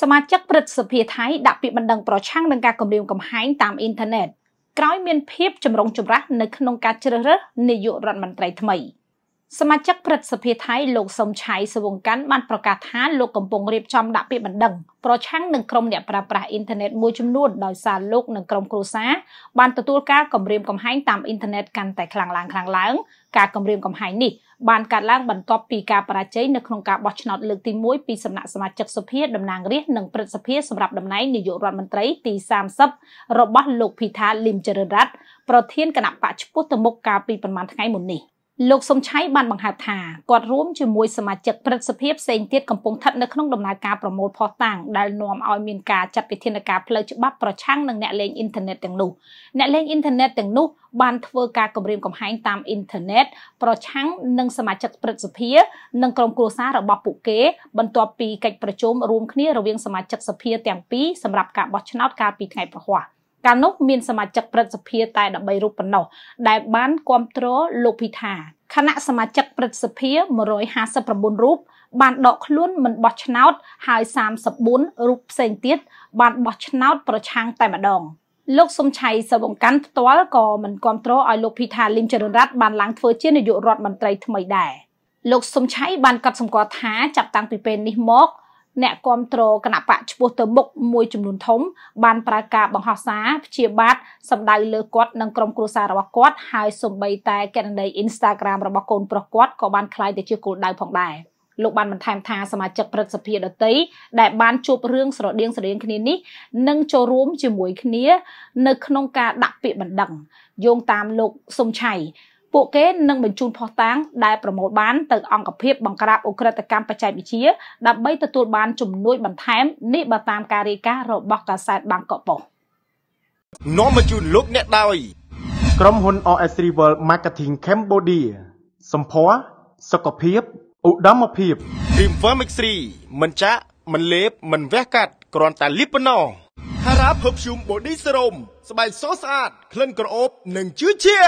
សមាជិកព្រឹទ្ធសភាថៃដាក់ពាក្យបណ្ដឹងប្រឆាំងនឹងការគំរាមកំហែងតាមអ៊ីនធឺណិតក្រោយមានភាពចម្រុងចម្រាស់នៅក្នុងការជ្រើសរើសនាយករដ្ឋមន្ត្រីថ្មី។សមាជិកព្រឹទ្ធសភាថៃលោកសុំឆៃសវង្កាន់បានប្រកាសថាលោកកំពុងរៀបចំដាក់ពាក្យបណ្ដឹង ប្រឆាំងនឹងក្រុមអ្នកប្រើប្រាស់អ៊ីនធឺណិតមួយចំនួនដោយសារលោកនិងក្រុមគ្រួសារបានទទួលការគំរាមកំហែងតាមអ៊ីនធឺណិតកាន់តែខ្លាំងឡើងខ្លាំងឡើងការគំរាមកំហែងនេះបានកើតឡើងបន្ទាប់ពីការបរាជ័យនៅក្នុងការបោះឆ្នោតលើកទី1ពីសំណាក់សមាជិកសភាតំណាងរាស្ត្រនិងព្រឹទ្ធសភា សម្រាប់តំណែងនាយករដ្ឋមន្ត្រីទី30របស់លោកភីថាលឹមចរិនរ័ត្នប្រធានគណៈបកឈ្មោះទៅមុខកាលពីប្រមាណថ្ងៃមុននេះ។លោកសុំឆៃបានបង្ហើបថាគាត់រួមជាមួយសមាជិកព្រឹទ្ធសភាផ្សេងទៀតកំពុងស្ថិតនៅក្នុងដំណើរការប្រមូលផុសតាំងដែលនាំឲ្យមានការចាត់វិធានការផ្លូវច្បាប់ប្រឆាំងនឹងអ្នកលេងអ៊ីនធឺណិតទាំងនោះអ្នកលេងអ៊ីនធឺណិតទាំងនោះបានធ្វើការគម្រាមកំហែងតាមអ៊ីនធឺណិតប្រឆាំងនឹងសមាជិកព្រឹទ្ធសភានិងក្រុមគ្រួសាររបស់ពួកគេបន្ទាប់ពីកិច្ចប្រជុំរួមគ្នារវាងសមាជិកសភាទាំងពីរសម្រាប់ការបោះឆ្នោតកាលពីថ្ងៃប្រហ័សកាលនោះមានសមាជិកព្រឹទ្ធសភាតែ13រូបប៉ុណ្ណោះដែលបានគ្រប់គ្រងលោកពិថាគណៈសមាជិកព្រឹទ្ធសភា159រូបបានដកខ្លួនមិនបោះឆ្នោតហើយ34រូបផ្សេងទៀតបានបោះឆ្នោតប្រឆាំងតែម្ដងលោកសុំឆៃសិវអង្កាន់ផ្ទាល់ក៏មិនគ្រប់គ្រងឲ្យលោកភីថាលឹមចរិនរ័ត្នបានឡើងធ្វើជានាយករដ្ឋមន្ត្រីថ្មីដែរលោកសុំឆៃបានកត់សម្គាល់ថាចាប់តាំងពីពេលនេះមកអ្នកគ្រប់គ្រងគណៈបកឈ្មោះទៅមុខមួយចំនួនធំបានប្រើការបង្ហោះសារព្យាបាទសម្ដៅលើគាត់និងក្រុមគ្រួសាររបស់គាត់ហើយសម្បីតែកណនី Instagram របស់កូនប្រុសគាត់ក៏បានខ្លាយទៅជាគោលដៅផងដែរលោកបានបន្ថែមថាសមាជិកព្រឹទ្ធសភាដតីដែល បានជួបរឿងស្រដៀងស្រដៀងគ្នានេះនឹងចូលរួម ជាមួយ គ្នា នៅក្នុងការដាក់ពាក្យបណ្ដឹងយោងតាមលោកសុំឆៃពួកគេនឹងបញ្ជូនផុសតាងដែលប្រមូលបាន ទៅអង្គភាពបង្ក្រាបអ ுக ្រិតកម្មបច្ចេកវិទ្យាដើម្បីទទួល បាន ជំនួយបន្ថែមនេះបើតាមការរាយការណ៍របស់កាសែតបាងកកប៉ុស្តិ៍នាំមកជូនលោកអ្នកដោយក្រុមហ៊ុន OS Rival Marketing Cambodia សម្ផស្សសុខភាពឧត្តមភាព Cream Firmix 3មិនចាក់មិនលេបមិនវះកាត់គ្រាន់តែលីបប៉ុណ្ណោះ Hara Perfume Body Serum ស្បែកសស្អាតក្លិនក្រអូបនិងជឿជា